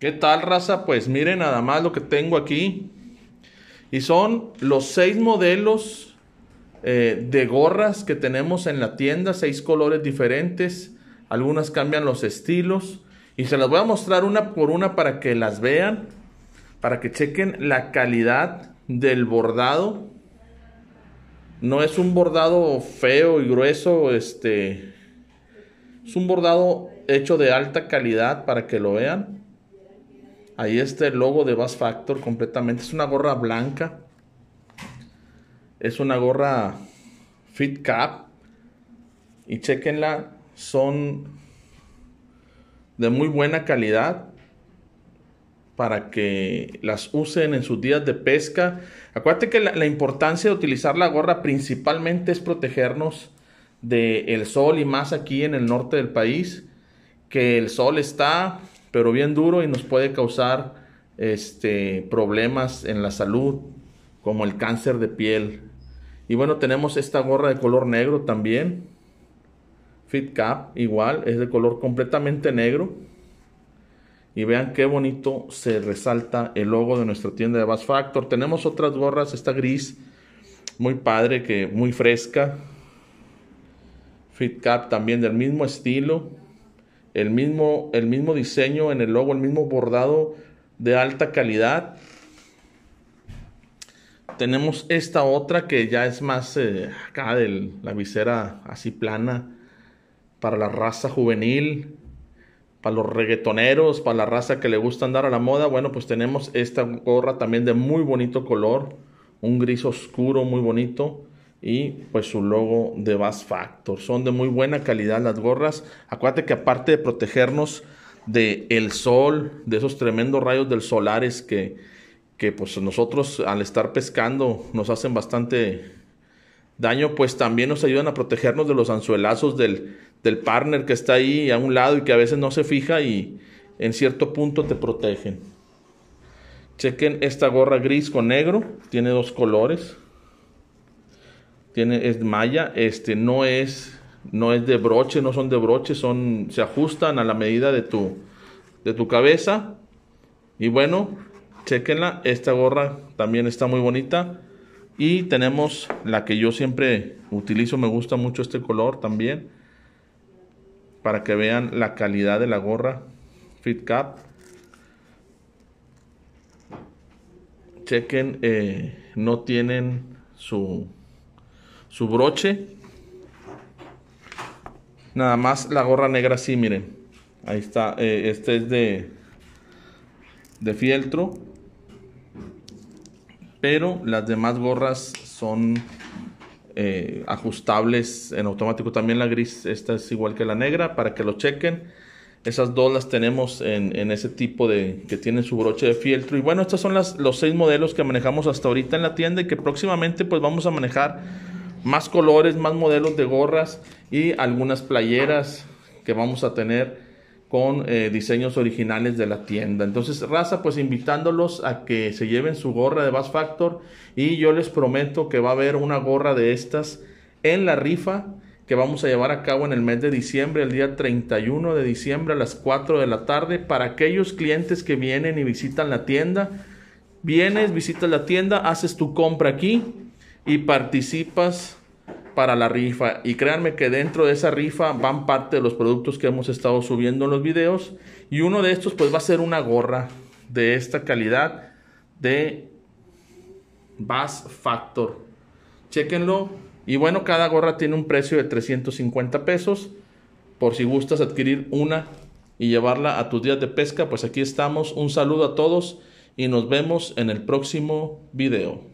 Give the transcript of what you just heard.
¿Qué tal, raza? Pues miren nada más lo que tengo aquí. Y son los seis modelos eh, de gorras que tenemos en la tienda, seis colores diferentes. Algunas cambian los estilos. Y se las voy a mostrar una por una para que las vean, para que chequen la calidad del bordado. No es un bordado feo y grueso, este. Es un bordado hecho de alta calidad para que lo vean. Ahí está el logo de Bass Factor completamente. Es una gorra blanca. Es una gorra Fit Cap. Y chequenla. Son de muy buena calidad para que las usen en sus días de pesca. Acuérdate que la, importancia de utilizar la gorra principalmente es protegernos del sol y más aquí en el norte del país, que el sol está pero bien duro y nos puede causar este, problemas en la salud, como el cáncer de piel. Y bueno, tenemos esta gorra de color negro también. Fit Cap, igual, es de color completamente negro. Y vean qué bonito se resalta el logo de nuestra tienda de Bass Factor. Tenemos otras gorras, esta gris, muy padre, que muy fresca. Fit Cap también del mismo estilo el mismo, el mismo diseño en el logo, el mismo bordado de alta calidad. Tenemos esta otra que ya es más eh, acá de la visera así plana para la raza juvenil, para los reggaetoneros, para la raza que le gusta andar a la moda. Bueno, pues tenemos esta gorra también de muy bonito color, un gris oscuro muy bonito y pues su logo de Bass Factor. Son de muy buena calidad las gorras. Acuérdate que aparte de protegernos del el sol, de esos tremendos rayos del solares que, que pues nosotros al estar pescando nos hacen bastante daño, pues también nos ayudan a protegernos de los anzuelazos del, del partner que está ahí a un lado y que a veces no se fija y en cierto punto te protegen. Chequen esta gorra gris con negro, tiene dos colores tiene, es malla, este, no es, no es de broche, no son de broche, son, se ajustan a la medida de tu, de tu cabeza. Y bueno, chequenla, esta gorra también está muy bonita. Y tenemos la que yo siempre utilizo, me gusta mucho este color también. Para que vean la calidad de la gorra Fit Cap. Chequen, eh, no tienen su su broche. Nada más la gorra negra sí, miren. Ahí está. Eh, este es de, de fieltro. Pero las demás gorras son eh, ajustables en automático. También la gris, esta es igual que la negra, para que lo chequen. Esas dos las tenemos en, ese tipo de que tienen su broche de fieltro. Y bueno, estos son las, los seis modelos que manejamos hasta ahorita en la tienda y que próximamente pues vamos a manejar más colores, más modelos de gorras y algunas playeras que vamos a tener con eh, diseños originales de la tienda. Entonces, raza, pues invitándolos a que se lleven su gorra de Bass Factor y yo les prometo que va a haber una gorra de estas en la rifa que vamos a llevar a cabo en el mes de diciembre, el día 31 de diciembre a las 4 de la tarde, para aquellos clientes que vienen y visitan la tienda. Vienes, visitas la tienda, haces tu compra aquí y participas para la rifa. Y créanme que dentro de esa rifa van parte de los productos que hemos estado subiendo en los videos. Y uno de estos pues va a ser una gorra de esta calidad de Bass Factor. Chequenlo. Y bueno, cada gorra tiene un precio de 350 pesos. Por si gustas adquirir una y llevarla a tus días de pesca, pues aquí estamos. Un saludo a todos y nos vemos en el próximo video.